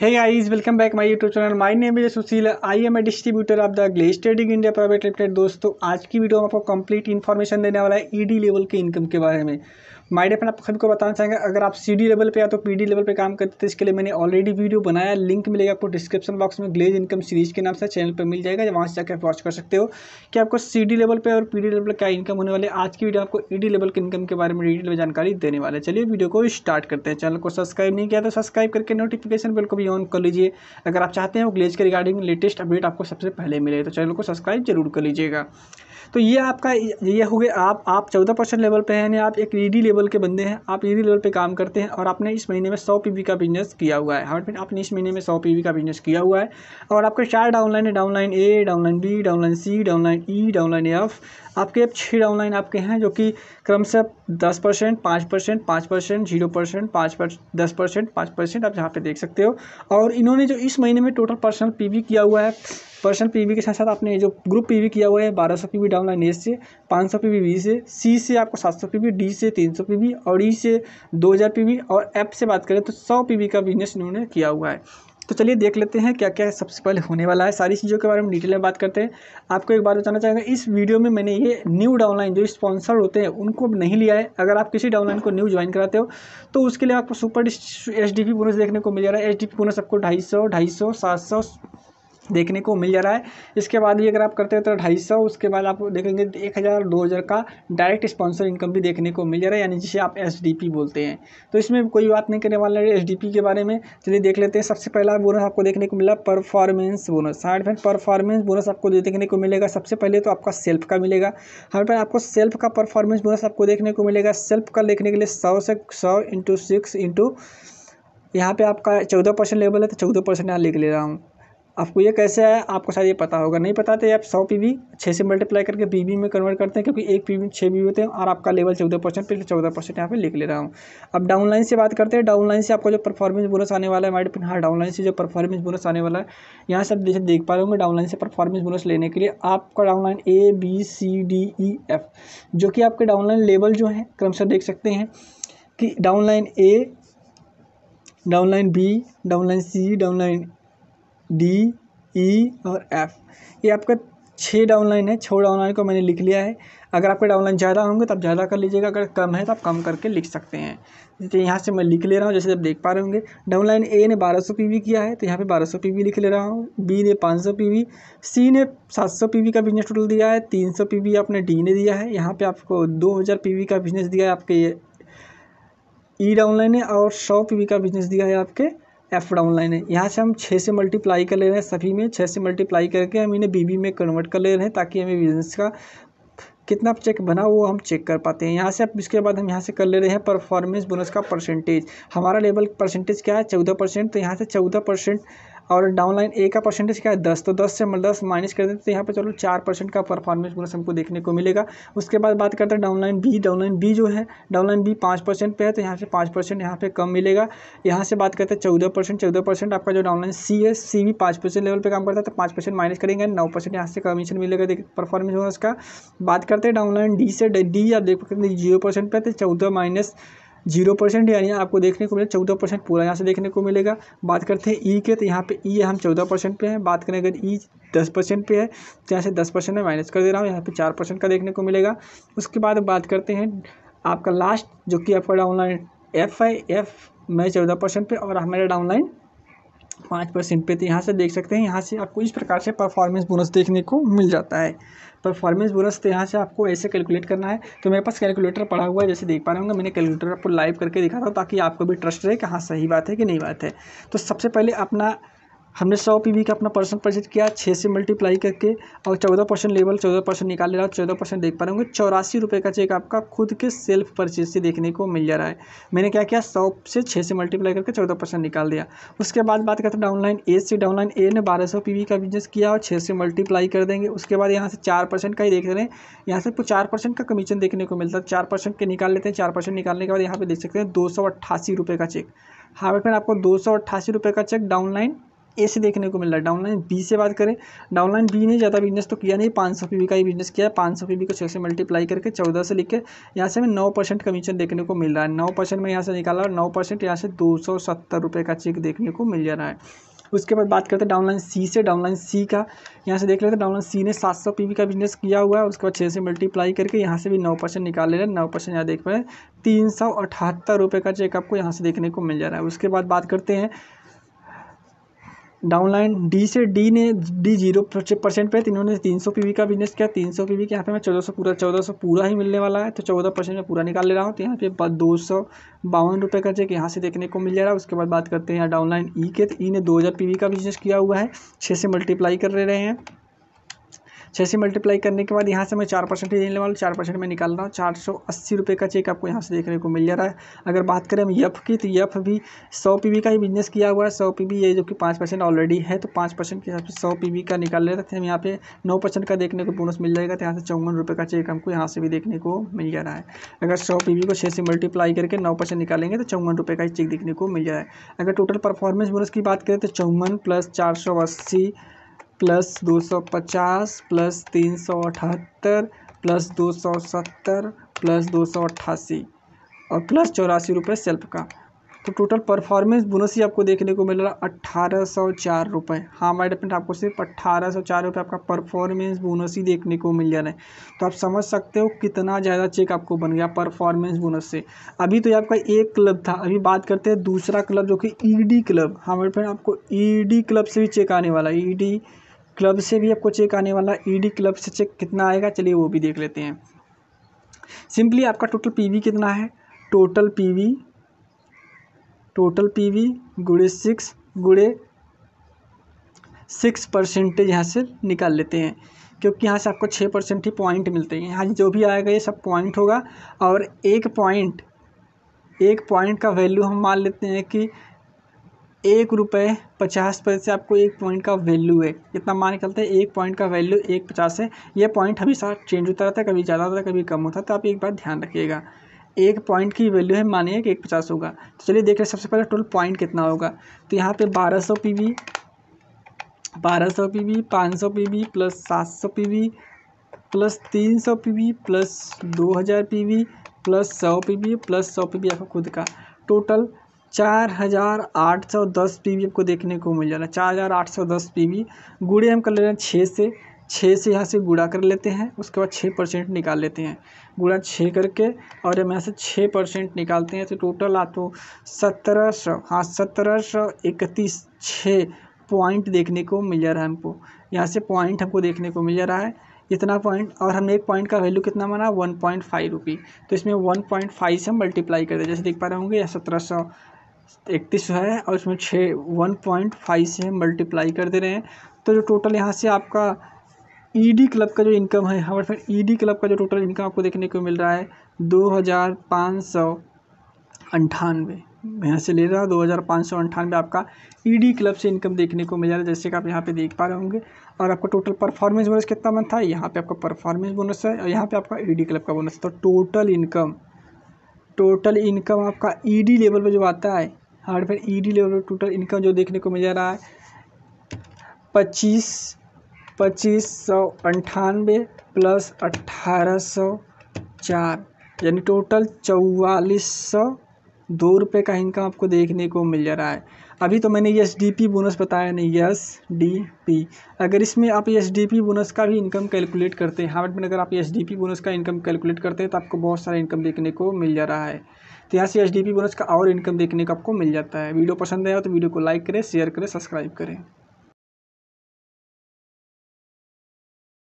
है guys welcome back my YouTube channel my name is Sushil I am a distributor of the Glaze trading India private limited दोस्तों आज की video में आपको complete information देने वाला है ईडी e लेवल के इनकम के बारे में माइडे अपना आप सभी को बताना चाहेंगे अगर आप सी डी लेवल पर या तो पी डी लेवल पर काम करते हैं तो इसके लिए मैंने ऑलरेडी वीडियो बनाया लिंक मिलेगा आपको डिस्क्रिप्शन बॉक्स में ग्लेज इनकम सीरीज के नाम से चैनल पर मिल जाएगा वहाँ से जाकर आप वॉच कर सकते हो कि आपको सी डी लेवल पर और पी डी लेवल पर क्या इनकम होने वाले आज की वीडियो आपको ई डी लेवल के इनकम के बारे में डिटेल में जानकारी देने वाले चलिए वीडियो को स्टार्ट करते हैं चैनल को सब्सक्राइब नहीं किया तो सब्सक्राइब करके नोटिफिकेशन बिल को भी ऑन कर लीजिए अगर आप चाहते हैं ग्लेज के रिगार्डिंग लेटेस्ट अपडेट आपको सबसे पहले मिले तो चैनल को सब्सक्राइब जरूर कर लीजिएगा तो ये आपका ये हो गया आप आप चौदह परसेंट लेवल पर हैं आप एक ई डी लेवल लेवल के बंदे हैं आप इसी लेवल पे काम करते हैं और आपने इस महीने में सौ पी का बिजनेस किया हुआ है हार्ड फिर आपने इस महीने में सौ पी का बिजनेस किया हुआ है और आपके चार डाउनलाइन है downline A downline B downline C downline E downline F आपके छः डाउनलाइन आपके हैं जो कि क्रमशः दस परसेंट पाँच परसेंट पाँच परसेंट जीरो परसेंट पाँच पर दस परसेंट पाँच परसेंट आप जहाँ पे देख सकते हो और इन्होंने जो इस महीने में टोटल पर्सनल पीवी किया हुआ है पर्सनल पीवी के साथ साथ आपने जो ग्रुप पीवी किया हुआ है बारह 1200 पीवी डाउनलाइन एस से पाँच सौ पीवी बी से सी से आपको सात 700 पीवी डी से तीन पी पीवी और ई e दो हज़ार पी पीवी और एप से बात करें तो पी पीवी का बिजनेस इन्होंने किया हुआ है तो चलिए देख लेते हैं क्या क्या सबसे पहले होने वाला है सारी चीज़ों के बारे में डिटेल में बात करते हैं आपको एक बात बताना चाहेंगे इस वीडियो में मैंने ये न्यू डाउनलाइन जो स्पॉन्सर होते हैं उनको नहीं लिया है अगर आप किसी डाउनलाइन को न्यू ज्वाइन कराते हो तो उसके लिए आपको सुपर एच डी बोनस देखने को मिल जा रहा है एच डी बोनस आपको ढाई सौ ढाई सौ सात सौ देखने को मिल जा रहा है इसके बाद भी अगर आप करते हैं तो ढाई सौ उसके बाद आप देखेंगे तो एक हज़ार दो हज़ार का डायरेक्ट स्पॉन्सर इनकम भी देखने को मिल जा रहा है यानी जिसे आप एस बोलते हैं तो इसमें कोई बात नहीं करने वाला है एस के बारे में चलिए देख लेते हैं सबसे पहला बोनस आपको देखने को मिला performance bonus side friend performance bonus आपको देखने को मिलेगा सबसे पहले तो आपका सेल्फ का मिलेगा हर पर आपको सेल्फ का परफॉर्मेंस बोनस आपको देखने को मिलेगा सेल्फ का देखने के लिए सौ से सौ इंटू सिक्स इंटू यहाँ पे आपका चौदह परसेंट लेवल है तो चौदह परसेंट यहाँ लिख ले रहा हूँ आपको ये कैसे आया आपको शायद ये पता होगा नहीं पता तो आप सौ पी बी छः से मल्टीप्लाई करके बी बी में कन्वर्ट करते हैं क्योंकि एक पी बी छः बी होते हैं और आपका लेवल चौदह परसेंट पिछले चौदह परसेंट यहाँ पे लिख ले रहा हूँ अब डाउनलाइन से बात करते हैं डाउनलाइन से आपको जो परफॉर्मेंस बोनस आने वाला है माइड पिन हाँ डाउनलाइन से जो परफॉर्मेंस बोनस आने वाला है यहाँ से आप जैसे देख पा रहे होंगे डाउनलाइन से परफॉर्मेंस बोनस लेने के लिए आपका downline A B C D E F जो कि आपके डाउनलाइन लेवल जो है क्रमश देख सकते हैं कि downline A downline B downline C downline D E e और एफ ये आपका छः डाउन लाइन है छः डाउन लाइन को मैंने लिख लिया है अगर आपके डाउन लाइन ज़्यादा होंगे तो आप ज़्यादा कर लीजिएगा अगर कम है तो आप कम करके लिख सकते हैं जैसे यहाँ से मैं लिख ले रहा हूँ जैसे आप देख पा रहे होंगे डाउन लाइन ए ने 1200 सौ किया है तो यहाँ पे 1200 सौ लिख ले रहा हूँ बी ने 500 सौ सी ने 700 सौ का बिजनेस टोटल दिया है 300 सौ आपने डी ने दिया है यहाँ पर आपको दो हज़ार का बिजनेस दिया है आपके ई डाउन लाइन ने और सौ पी का बिजनेस दिया है आपके एफ डाउनलाइन है यहाँ से हम छः से मल्टीप्लाई कर ले रहे हैं सभी में छः से मल्टीप्लाई करके हम इन्हें बीबी में कन्वर्ट कर ले रहे हैं ताकि हमें बिजनेस का कितना चेक बना वो हम चेक कर पाते हैं यहाँ से अब इसके बाद हम यहाँ से कर ले रहे हैं परफॉर्मेंस बोनस का परसेंटेज हमारा लेवल परसेंटेज क्या है चौदह परसेंट तो यहाँ से चौदह परसेंट और डाउन लाइन ए का परसेंटेज क्या है दस तो दस से मतलब दस माइनस कर देते तो यहाँ पर चलो चार परसेंट का परफॉर्मेंस मतलब बोनस हमको देखने को मिलेगा उसके बाद बात करते हैं downline B downline B जो है डाउन लाइन बी पाँच परसेंट पर है तो यहाँ से पाँच परसेंट यहाँ पर कम मिलेगा यहाँ से बात करते हैं चौदह परसेंट चौदह परसेंट आपका जो डाउन लाइन सी है सी भी पाँच परसेंट लेवल पर काम करता है तो पाँच परसेंट माइनस करेंगे नौ परसेंट यहाँ से कमीशन मिलेगा परफॉर्मेंस बोनस का बात करते हैं डाउन लाइन डी से डी आप देख सकते हैं जीरो परसेंट पर तो चौदह माइनस जीरो परसेंट यानी आपको देखने को मिलेगा चौदह परसेंट पूरा यहाँ से देखने को मिलेगा बात करते हैं ई e के तो यहाँ पे ई e हम चौदह परसेंट पे हैं बात करें अगर ई e दस परसेंट पे है तो यहाँ से दस परसेंट में माइनस कर दे रहा हूँ यहाँ पे चार परसेंट का देखने को मिलेगा उसके बाद बात करते हैं आपका लास्ट जो कि आपका डाउनलाइन एफ है एफ में चौदह परसेंट पर और हमारा डाउनलाइन पाँच परसेंट पे तो यहाँ से देख सकते हैं यहाँ से आपको इस प्रकार से परफॉर्मेंस बोनस देखने को मिल जाता है परफॉर्मेंस बोनस तो यहाँ से आपको ऐसे कैलकुलेट करना है तो मेरे पास कैलकुलेटर पड़ा हुआ है जैसे देख पा रहे होंगे मैंने कैलकुलेटर आपको लाइव करके दिखा था ताकि आपको भी ट्रस्ट रहे कि हाँ सही बात है कि नहीं बात है तो सबसे पहले अपना हमने सौ पी का अपना परसेंट परचेज किया छः से मल्टीप्लाई करके और चौदह परसेंट लेवल चौदह परसेंट निकाल ले रहा है चौदह परसेंट देख पा रहे होंगे चौरासी रुपये का चेक आपका खुद के सेल्फ परचेज से देखने को मिल जा रहा है मैंने क्या किया सौ से छः से मल्टीप्लाई करके चौदह परसेंट निकाल दिया उसके बाद बात करते हैं डाउनलाइन ए से डाउनलाइन ए ने बारह सौ का बिजनेस किया और छः से मल्टीप्लाई कर देंगे उसके बाद यहाँ से चार परसेंट का ही देख रहे हैं यहाँ से चार परसेंट का कमीशन देखने को मिलता है चार परसेंट के निकाल लेते हैं चार परसेंट निकालने के बाद यहाँ पे देख सकते हैं दो सौ अट्ठासी रुपये का चेक हाँ फ्रेंड आपको दो सौ अट्ठासी रुपये का चेक डाउनलाइन ए से देखने को मिल रहा है डाउनलाइन बी से बात करें डाउनलाइन बी ने ज़्यादा बिजनेस तो किया नहीं पाँच सौ पी का ही बिजनेस किया है पाँच सौ पी को छः से मल्टीप्लाई करके चौदह से लिख के यहाँ से हमें नौ परसेंट कमीशन देखने को मिल रहा है नौ परसेंट में यहाँ से निकाला और नौ परसेंट यहाँ से दो सौ सत्तर रुपये का चेक देखने को मिल जा रहा है उसके बाद बात करते हैं डाउनलाइन सी से डाउनलाइन सी का यहाँ से देख लेते हैं डाउनलाइन सी ने सात सौ पी का बिजनेस किया हुआ है उसके बाद छः से मल्टीप्लाई करके यहाँ से भी नौ परसेंट निकाल ले रहे हैं नौ परसेंट यहाँ देख पा रहे हैं तीन सौ अठहत्तर रुपये का चेक आपको यहाँ से देखने को मिल जा रहा है उसके बाद बात करते हैं डाउनलाइन डी से डी ने डी जीरो परसेंट पे इन्होंने तीन सौ पी का बिजनेस किया तीन सौ पी के यहाँ पे मैं चौदह सौ पूरा चौदह सौ पूरा ही मिलने वाला है तो चौदह परसेंट में पूरा निकाल ले रहा हूँ तो यहाँ पे दो सौ बावन रुपये का चेक यहाँ से देखने को मिल जा रहा है उसके बाद बात करते हैं यहाँ डाउनलाइन ई के तो ई ने दो हज़ार पी का बिजनेस किया हुआ है छः से मल्टीप्लाई कर रहे हैं छः से मल्टीप्लाई करने के बाद यहाँ से मैं चार परसेंट ही देने वाला चार परसेंट में निकाल रहा हूँ चार सौ अस्सी रुपये का चेक आपको यहाँ से देखने को मिल जा रहा है अगर बात करें हम यफ की तो यफ भी सौ पी का ही बिजनेस किया हुआ है सौ पी ये जो कि पाँच परसेंट ऑलरेडी है तो पाँच परसेंट के हिसाब से सौ पी का निकाल लेते थे हम यहाँ पे नौ परसेंट का देखने को बोनस मिल जाएगा तो यहाँ से चौवन रुपये का चेक हमको यहाँ से भी देखने को मिल जा रहा है अगर सौ पी को छः से मल्टीप्लाई करके नौ परसेंट निकालेंगे तो चौवन रुपये का ही चेक देखने को मिल जा रहा है अगर टोटल परफॉर्मेंस बोनस की बात करें तो चौवन प्लस चार सौ अस्सी प्लस दो सौ पचास प्लस तीन सौ अठहत्तर प्लस दो सौ सत्तर प्लस दो सौ अट्ठासी और प्लस चौरासी रुपये सेल्फ का तो टोटल परफॉर्मेंस बोनस ही आपको देखने को मिल रहा अट्ठारह सौ चार रुपये हाँ माई फ्रेंड आपको सिर्फ अट्ठारह सौ चार रुपये आपका परफॉर्मेंस बोनस ही देखने को मिल जा रहा है तो आप समझ सकते हो कितना ज़्यादा चेक आपको बन गया परफॉर्मेंस बोनस से अभी तो ये आपका एक क्लब था अभी बात करते हैं दूसरा क्लब जो कि ई क्लब हाँ माइड फ्रेंड आपको ई क्लब से भी चेक आने वाला है ई क्लब से भी आपको चेक आने वाला ई e डी क्लब से चेक कितना आएगा चलिए वो भी देख लेते हैं सिंपली आपका टोटल पीवी कितना है टोटल पीवी टोटल पीवी गुड़े सिक्स गुड़े सिक्स परसेंटेज यहाँ से निकाल लेते हैं क्योंकि यहाँ से आपको छः परसेंट ही पॉइंट मिलते हैं यहाँ जो भी आएगा ये सब पॉइंट होगा और एक पॉइंट एक पॉइंट का वैल्यू हम मान लेते हैं कि एक रुपये पचास पैसे आपको एक पॉइंट का वैल्यू है इतना मान के चलते हैं एक पॉइंट का वैल्यू एक पचास है ये पॉइंट हमेशा चेंज होता रहता है कभी ज़्यादा होता है कभी कम होता है तो आप एक बार ध्यान रखिएगा एक पॉइंट की वैल्यू है मानिए कि एक पचास होगा तो चलिए देख रहे सबसे पहले टोटल पॉइंट कितना होगा तो यहाँ पर बारह सौ पी वी बारह सौ पी वी पाँच सौ पी वी प्लस सात सौ पी वी प्लस तीन सौ पी वी प्लस दो हज़ार पी वी प्लस सौ पी वी प्लस सौ पी वी आपका खुद का टोटल चार हज़ार आठ सौ दस पी वी आपको देखने को मिल जा रहा है चार हज़ार आठ सौ दस पी वी गुड़े हम कर ले रहे हैं छः से छः से यहाँ से गुड़ा कर लेते हैं उसके बाद छः परसेंट निकाल लेते हैं गुड़ा छः करके और हम यहाँ से छः परसेंट निकालते हैं तो टोटल आपको हाँ तो सत्रह सौ हाँ सत्रह सौ इकतीस छः पॉइंट देखने को मिल जा रहा है हमको यहाँ से पॉइंट हमको देखने को मिल जा रहा है इतना पॉइंट और हमने एक पॉइंट का वैल्यू कितना माना वन पॉइंट फाइव रुपी तो इसमें वन पॉइंट फाइव से हम मल्टीप्लाई कर दे जैसे देख पा रहे होंगे या सत्रह सौ इकतीस है और उसमें छः वन पॉइंट फाइव से मल्टीप्लाई कर दे रहे हैं तो जो टोटल यहाँ से आपका ई डी क्लब का जो इनकम है हमारे फिर ई डी क्लब का जो टोटल इनकम आपको देखने को मिल रहा है दो हज़ार पाँच सौ अंठानवे यहाँ से ले रहा हूँ दो हज़ार पाँच सौ अंठानवे आपका ईडी e क्लब से इनकम देखने को मिल रहा है जैसे कि आप यहाँ पे देख पा रहे होंगे और आपका टोटल परफॉर्मेंस बोनस कितना मन था यहाँ पे आपका परफॉर्मेंस बोनस है और यहाँ पे आपका ईडी e क्लब का बोनस तो टोटल इनकम टोटल इनकम आपका ई डी लेवल पर जो आता है हार्डवेयर ई डी लेवल पर टोटल इनकम जो देखने को मिल जा रहा है पच्चीस पच्चीस सौ अंठानवे प्लस अट्ठारह सौ चार यानी टोटल चौवालीस सौ दो रुपये का इनकम आपको देखने को मिल जा रहा है अभी तो मैंने एस डी पी बोनस बताया नहीं एस डी पी अगर इसमें आप एस डी पी बोनस का भी इनकम कैलकुलेट करते हैं हार्वर्ड में अगर आप एस डी पी बोनस का इनकम कैलकुलेट करते हैं तो आपको बहुत सारा इनकम देखने को मिल जा रहा है तो यहाँ से एच डी पी बोनस का और इनकम देखने को आपको मिल जाता है वीडियो पसंद आया तो वीडियो को लाइक करें शेयर करें सब्सक्राइब करें